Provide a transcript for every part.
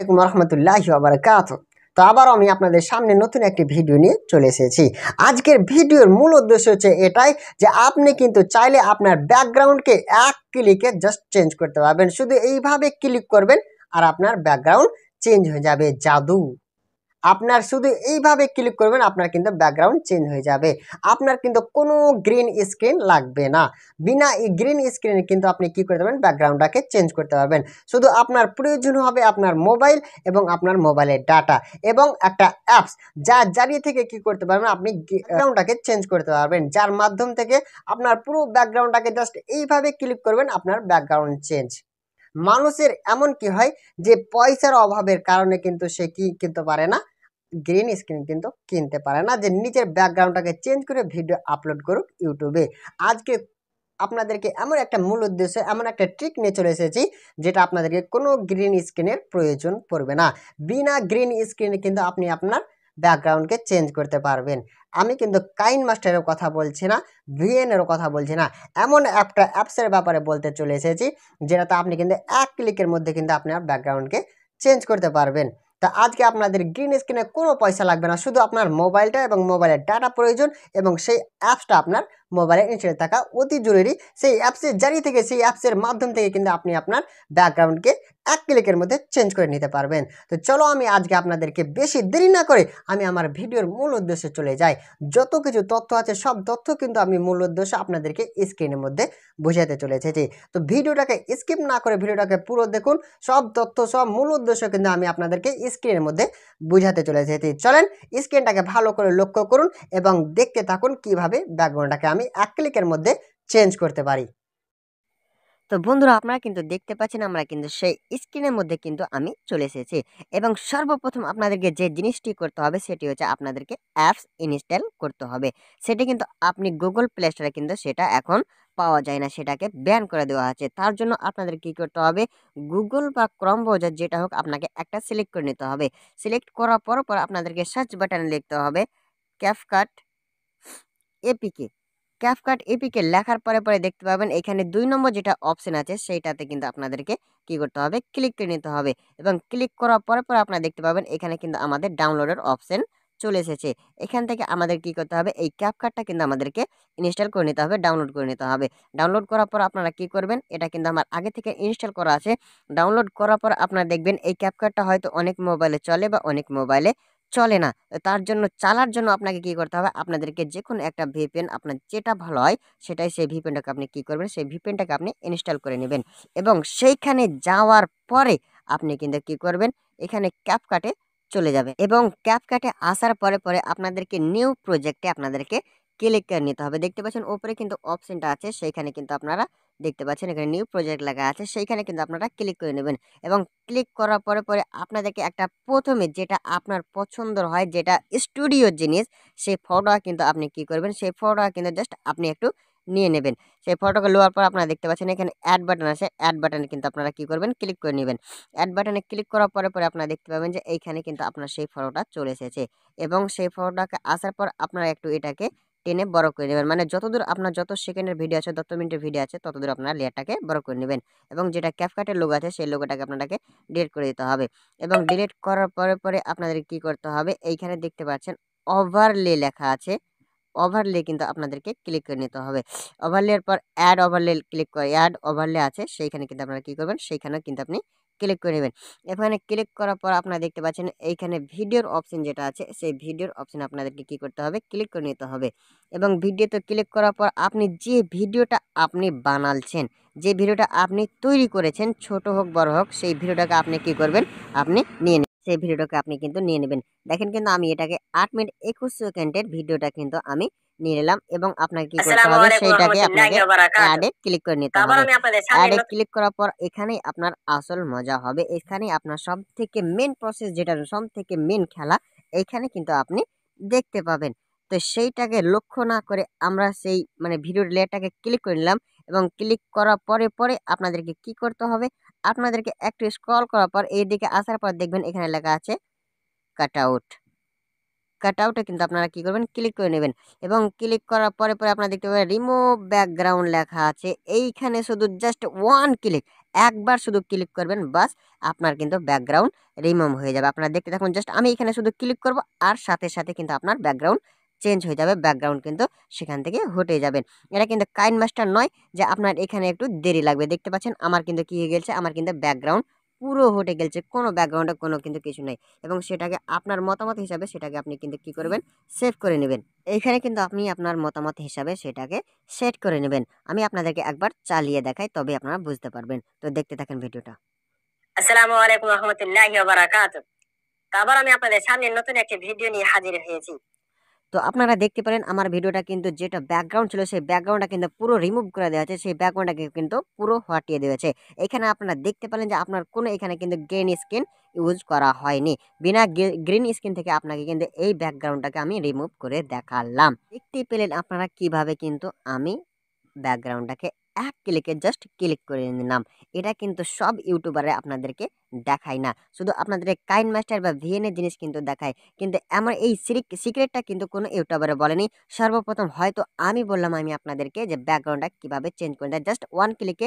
আলাইকুম রহমতুল্লাহ আবরকাত তো আবারও আমি আপনাদের সামনে নতুন একটি ভিডিও নিয়ে চলে এসেছি আজকের ভিডিওর মূল উদ্দেশ্য হচ্ছে এটাই যে আপনি কিন্তু চাইলে আপনার ব্যাকগ্রাউন্ডকে এক ক্লিকে জাস্ট চেঞ্জ করতে পারবেন শুধু এইভাবে ক্লিক করবেন আর আপনার ব্যাকগ্রাউন্ড চেঞ্জ হয়ে যাবে জাদু আপনার শুধু এইভাবে ক্লিক করবেন আপনার কিন্তু ব্যাকগ্রাউন্ড চেঞ্জ হয়ে যাবে আপনার কিন্তু কোনো গ্রিন স্ক্রিন লাগবে না বিনা এই গ্রিন স্ক্রিনে কিন্তু আপনি কি করতে পারবেন ব্যাকগ্রাউন্ডটাকে চেঞ্জ করতে পারবেন শুধু আপনার প্রয়োজন হবে আপনার মোবাইল এবং আপনার মোবাইলের ডাটা এবং একটা অ্যাপস যা জারিয়ে থেকে কি করতে পারবেন আপনি ব্যাকগ্রাউন্ডটাকে চেঞ্জ করতে পারবেন যার মাধ্যম থেকে আপনার পুরো ব্যাকগ্রাউন্ডটাকে জাস্ট এইভাবে ক্লিক করবেন আপনার ব্যাকগ্রাউন্ড চেঞ্জ মানুষের এমন কি হয় যে পয়সার অভাবের কারণে কিন্তু সে কি কিনতে পারে না গ্রিন স্ক্রিন কিন্তু কিনতে পারে না যে নিজের ব্যাকগ্রাউন্ডটাকে চেঞ্জ করে ভিডিও আপলোড করুক ইউটিউবে আজকে আপনাদেরকে এমন একটা মূল উদ্দেশ্য এমন একটা ট্রিক নিয়ে চলে এসেছি যেটা আপনাদেরকে কোনো গ্রিন স্ক্রিনের প্রয়োজন পড়বে না বিনা গ্রিন স্ক্রিনে কিন্তু আপনি আপনার ব্যাকগ্রাউন্ডকে চেঞ্জ করতে পারবেন আমি কিন্তু কাইন মাস্টারের কথা বলছি না ভিএনেরও কথা বলছি না এমন একটা অ্যাপসের ব্যাপারে বলতে চলে এসেছি যেটাতে আপনি কিন্তু এক ক্লিকের মধ্যে কিন্তু আপনার ব্যাকগ্রাউন্ডকে চেঞ্জ করতে পারবেন তা আজকে আপনাদের গ্রিন স্ক্রিনে কোনো পয়সা লাগবে না শুধু আপনার মোবাইলটা এবং মোবাইলের ডাটা প্রয়োজন এবং সেই অ্যাপসটা আপনার মোবাইলের ইন্স্যুরেন্স থাকা অতি জরুরি সেই অ্যাপসের জারি থেকে সেই অ্যাপসের মাধ্যম থেকে কিন্তু আপনি আপনার ব্যাকগ্রাউন্ডকে এক ক্লিকের মধ্যে চেঞ্জ করে নিতে পারবেন তো চলো আমি আজকে আপনাদেরকে বেশি দেরি না করে আমি আমার ভিডিওর মূল উদ্দেশ্যে চলে যাই যত কিছু তথ্য আছে সব তথ্য কিন্তু আমি মূল উদ্দেশ্য আপনাদেরকে স্ক্রিনের মধ্যে বোঝাতে চলে এসেছি তো ভিডিওটাকে স্কিপ না করে ভিডিওটাকে পুরো দেখুন সব তথ্য সব মূল উদ্দেশ্য কিন্তু আমি আপনাদেরকে স্ক্রিনের মধ্যে বোঝাতে চলে এসেছি চলেন স্ক্রিনটাকে ভালো করে লক্ষ্য করুন এবং দেখতে থাকুন কিভাবে ব্যাকগ্রাউন্ডটাকে আমি আমি এক ক্লিকের মধ্যে চেঞ্জ করতে পারি তো বন্ধুরা আপনারা কিন্তু দেখতে পাচ্ছেন আমরা কিন্তু সেই স্ক্রিনের মধ্যে কিন্তু আমি চলে এসেছি এবং সর্বপ্রথম আপনাদেরকে যে জিনিসটি করতে হবে সেটি হচ্ছে আপনাদেরকে অ্যাপস ইনস্টল করতে হবে সেটি কিন্তু আপনি গুগল প্লে স্টোরে কিন্তু সেটা এখন পাওয়া যায় না সেটাকে ব্যান করে দেওয়া আছে তার জন্য আপনাদের কি করতে হবে গুগল বা ক্রম ব্রাউজার যেটা হোক আপনাকে একটা সিলেক্ট করে নিতে হবে সিলেক্ট করার পর পর আপনাদেরকে সার্চ বাটনে লিখতে হবে ক্যাফকাট এপিকে ক্যাফকাট এপিকে লেখার পরে পরে দেখতে পাবেন এখানে দুই নম্বর যেটা অপশন আছে সেইটাতে কিন্তু আপনাদেরকে কি করতে হবে ক্লিক করে নিতে হবে এবং ক্লিক করার পরে পরে আপনারা দেখতে পাবেন এখানে কিন্তু আমাদের ডাউনলোডের অপশন চলে এসেছে এখান থেকে আমাদের কি করতে হবে এই ক্যাপকার্ডটা কিন্তু আমাদেরকে ইনস্টল করে নিতে হবে ডাউনলোড করে নিতে হবে ডাউনলোড করার পর আপনারা কি করবেন এটা কিন্তু আমার আগে থেকে ইনস্টল করা আছে ডাউনলোড করার পর আপনারা দেখবেন এই ক্যাপকার্ডটা হয়তো অনেক মোবাইলে চলে বা অনেক মোবাইলে চলে না তার জন্য চালার জন্য আপনাকে কি করতে হবে আপনাদেরকে যে কোনো একটা ভিপিএন আপনার যেটা ভালো হয় সেটাই সেই ভিপিএনটাকে আপনি কি করবেন সেই ভিপিএনটাকে আপনি ইনস্টল করে নেবেন এবং সেইখানে যাওয়ার পরে আপনি কিন্তু কি করবেন এখানে ক্যাপ কাটে চলে যাবে এবং ক্যাপ কাটে আসার পরে পরে আপনাদেরকে নিউ প্রজেক্টে আপনাদেরকে ক্লিক করে নিতে হবে দেখতে পাচ্ছেন ওপরে কিন্তু অপশনটা আছে সেইখানে কিন্তু আপনারা দেখতে পাচ্ছেন এখানে নিউ প্রজেক্ট লেখা আছে সেইখানে কিন্তু আপনারা ক্লিক করে নেবেন এবং ক্লিক করার পরে পরে আপনাদেরকে একটা প্রথমে যেটা আপনার পছন্দর হয় যেটা স্টুডিওর জিনিস সেই ফটোটা কিন্তু আপনি কি করবেন সেই ফটোটা কিন্তু জাস্ট আপনি একটু নিয়ে নেবেন সেই ফটোকে লোয়ার পর আপনারা দেখতে পাচ্ছেন এখানে অ্যাড বাটন আছে অ্যাড বাটনে কিন্তু আপনারা কি করবেন ক্লিক করে নেবেন অ্যাড বাটনে ক্লিক করার পরে পরে আপনারা দেখতে পাবেন যে এইখানে কিন্তু আপনার সেই ফটোটা চলে এসেছে এবং সেই ফটোটাকে আসার পর আপনারা একটু এটাকে টেনে বড় করে নেবেন মানে যতদূর আপনার যত সেকেন্ডের ভিডিও আছে তত মিনিটের ভিডিও আছে ততদূর আপনার লেয়ারটাকে বড় করে নেবেন এবং যেটা ক্যাপকাটের লোগো আছে সেই লোগোটাকে আপনাকে ডিলিট করে দিতে হবে এবং ডিলিট করার পরে পরে আপনাদের কি করতে হবে এইখানে দেখতে পাচ্ছেন ওভারলে লেখা আছে ওভারলে কিন্তু আপনাদেরকে ক্লিক করে নিতে হবে ওভারলের পর অ্যাড ওভারলে ক্লিক করে অ্যাড ওভারলে আছে সেইখানে কিন্তু আপনারা কী করবেন সেইখানেও কিন্তু আপনি ক্লিক করে নেবেন এখানে ক্লিক করার পর আপনারা দেখতে পাচ্ছেন এইখানে ভিডিওর অপশন যেটা আছে সেই ভিডিওর অপশন আপনাদেরকে কি করতে হবে ক্লিক করে নিতে হবে এবং ভিডিওতে ক্লিক করার পর আপনি যে ভিডিওটা আপনি বানালছেন যে ভিডিওটা আপনি তৈরি করেছেন ছোট হোক বড় হোক সেই ভিডিওটাকে আপনি কি করবেন আপনি নিয়ে সেই ভিডিওটাকে আপনি কিন্তু নিয়ে নেবেন দেখেন কিন্তু আমি এটাকে আট মিনিট একুশ সেকেন্ডের ভিডিওটা কিন্তু আমি নিয়ে নিলাম এবং আপনাকে কি করতে হবে সেইটাকে আপনাকে অ্যাডে ক্লিক করে নিতে হবে অ্যাডে ক্লিক করার পর এখানেই আপনার আসল মজা হবে এখানেই আপনার সব থেকে মেন প্রসেস যেটা সব থেকে মেন খেলা এখানে কিন্তু আপনি দেখতে পাবেন তো সেইটাকে লক্ষ্য না করে আমরা সেই মানে ভিডিওর লেয়ারটাকে ক্লিক করে নিলাম এবং ক্লিক করার পরে পরে আপনাদেরকে কি করতে হবে আপনাদেরকে একটু স্ক্রল করার পর এই দিকে আসার পর দেখবেন এখানে লেখা আছে কাট আউট কাট আউটে কিন্তু আপনারা কী করবেন ক্লিক করে নেবেন এবং ক্লিক করার পরে পরে আপনারা দেখতে পাবেন রিমুভ ব্যাকগ্রাউন্ড লেখা আছে এইখানে শুধু জাস্ট ওয়ান ক্লিক একবার শুধু ক্লিক করবেন বাস আপনার কিন্তু ব্যাকগ্রাউন্ড রিমুভ হয়ে যাবে আপনারা দেখতে থাকুন জাস্ট আমি এখানে শুধু ক্লিক করব আর সাথে সাথে কিন্তু আপনার ব্যাকগ্রাউন্ড চেঞ্জ হয়ে যাবে ব্যাকগ্রাউন্ড কিন্তু সেখান থেকে হটে যাবেন এটা কিন্তু কাইন মাস্টার নয় যে আপনার এখানে একটু দেরি লাগবে দেখতে পাচ্ছেন আমার কিন্তু কী হয়ে গেছে আমার কিন্তু ব্যাকগ্রাউন্ড পুরো হটে গেছে কোনো ব্যাকগ্রাউন্ডে কোনো কিন্তু কিছু নেই এবং সেটাকে আপনার মতামত হিসাবে সেটাকে আপনি কিন্তু কি করবেন সেভ করে নেবেন এইখানে কিন্তু আপনি আপনার মতামত হিসাবে সেটাকে সেট করে নেবেন আমি আপনাদেরকে একবার চালিয়ে দেখাই তবে আপনারা বুঝতে পারবেন তো দেখতে থাকেন ভিডিওটা আসসালামু আলাইকুম রহমতুল্লাহ আবার আমি আপনাদের সামনে নতুন একটি ভিডিও নিয়ে হাজির হয়েছি তো আপনারা দেখতে পারেন আমার ভিডিওটা কিন্তু যেটা ব্যাকগ্রাউন্ড ছিল সেই ব্যাকগ্রাউন্ডটা কিন্তু পুরো রিমুভ করে দেওয়া আছে সেই ব্যাকগ্রাউন্ডটাকে কিন্তু পুরো হটিয়ে দিয়েছে এখানে আপনারা দেখতে পারেন যে আপনার কোনো এখানে কিন্তু গ্রিন স্ক্রিন ইউজ করা হয়নি বিনা গ্রিন স্ক্রিন থেকে আপনাকে কিন্তু এই ব্যাকগ্রাউন্ডটাকে আমি রিমুভ করে দেখালাম দেখতে পেলেন আপনারা কিভাবে কিন্তু আমি ব্যাকগ্রাউন্ডটাকে এক ক্লিকে জাস্ট ক্লিক করে নিলাম এটা কিন্তু সব ইউটিউবারে আপনাদেরকে দেখায় না শুধু আপনাদের কাইন মাস্টার বা ভিএনের জিনিস কিন্তু দেখায় কিন্তু আমার এই সিক্রেটটা কিন্তু কোনো ইউটিউবারে বলেনি সর্বপ্রথম হয়তো আমি বললাম আমি আপনাদেরকে যে ব্যাকগ্রাউন্ডটা কীভাবে চেঞ্জ করে দেয় জাস্ট ওয়ান ক্লিকে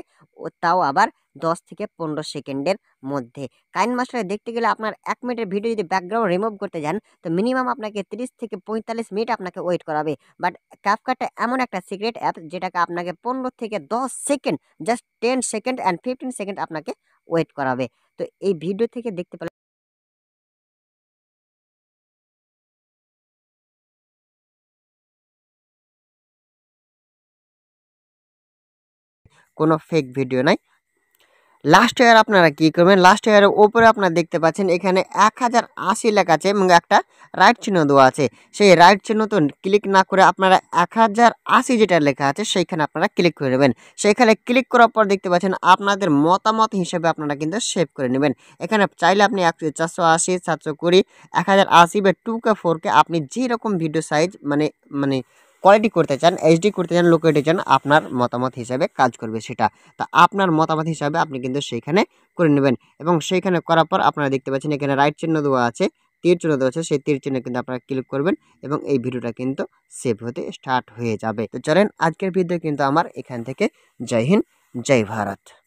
তাও আবার দশ থেকে পনেরো সেকেন্ডের মধ্যে কাইন মাস্টারে দেখতে গেলে আপনার এক মিনিটের ভিডিও যদি ব্যাকগ্রাউন্ড রিমুভ করতে যান তো মিনিমাম আপনাকে তিরিশ থেকে পঁয়তাল্লিশ মিনিট আপনাকে ওয়েট করাবে বাট ক্যাপকাটটা এমন একটা সিক্রেট অ্যাপ যেটাকে আপনাকে পনেরো থেকে দশ second just ten second and fifteen second আপনাকে ওয়েট করাবে তো এই ভিডিও থেকে দেখতে পেলাম কোনো ফেক ভিডিও নাই লাস্ট ইয়ার আপনারা কি করবেন লাস্ট ইয়ারের ওপরে আপনারা দেখতে পাচ্ছেন এখানে এক হাজার আশি লেখা আছে এবং একটা রাইট চিহ্ন দেওয়া আছে সেই রাইট চিহ্ন তো ক্লিক না করে আপনারা এক হাজার আশি যেটা লেখা আছে সেইখানে আপনারা ক্লিক করে নেবেন সেইখানে ক্লিক করার পর দেখতে পাচ্ছেন আপনাদের মতামত হিসেবে আপনারা কিন্তু সেভ করে নেবেন এখানে চাইলে আপনি একশো চারশো আশি সাতশো কুড়ি এক হাজার আশি বা টু কে ফোর কে আপনি যেরকম ভিডিও সাইজ মানে মানে কোয়ালিটি করতে চান এইচডি করতে চান লোকেটে চান আপনার মতামত হিসাবে কাজ করবে সেটা তা আপনার মতামত হিসাবে আপনি কিন্তু সেইখানে করে নেবেন এবং সেইখানে করার পর আপনারা দেখতে পাচ্ছেন এখানে রাইট চিহ্ন দেওয়া আছে তীর চিহ্ন দেওয়া আছে সেই তীর চিহ্নে কিন্তু আপনারা ক্লিক করবেন এবং এই ভিডিওটা কিন্তু সেভ হতে স্টার্ট হয়ে যাবে তো চলেন আজকের ভিডিও কিন্তু আমার এখান থেকে জয় হিন্দ জয় ভারত